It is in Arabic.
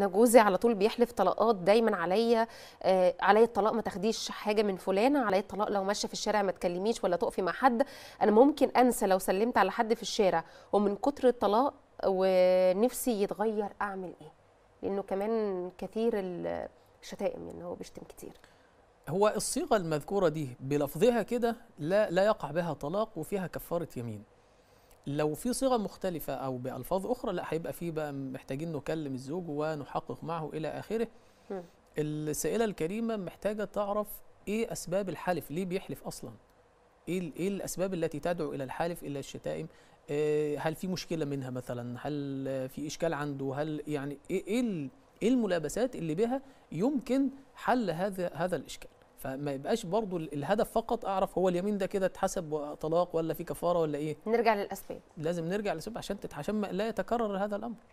انا جوزي على طول بيحلف طلاقات دايما عليا آه عليا الطلاق ما تاخديش حاجه من فلانه عليا الطلاق لو ماشيه في الشارع ما تكلميش ولا تقفي مع حد انا ممكن انسى لو سلمت على حد في الشارع ومن كتر الطلاق ونفسي يتغير اعمل ايه لانه كمان كثير الشتائم يعني هو بيشتم كتير هو الصيغه المذكوره دي بلفظها كده لا لا يقع بها طلاق وفيها كفاره يمين لو في صيغه مختلفه او بالفاظ اخرى لا هيبقى في بقى محتاجين نكلم الزوج ونحقق معه الى اخره م. السائله الكريمه محتاجه تعرف ايه اسباب الحلف ليه بيحلف اصلا ايه ايه الاسباب التي تدعو الى الحالف الى الشتائم آه، هل في مشكله منها مثلا هل في اشكال عنده هل يعني ايه ايه, إيه الملابسات اللي بها يمكن حل هذا هذا الاشكال فما يبقاش برضو الهدف فقط اعرف هو اليمين ده كده اتحسب طلاق ولا في كفاره ولا ايه نرجع للاسباب لازم نرجع للاسباب عشان عشان لا يتكرر هذا الامر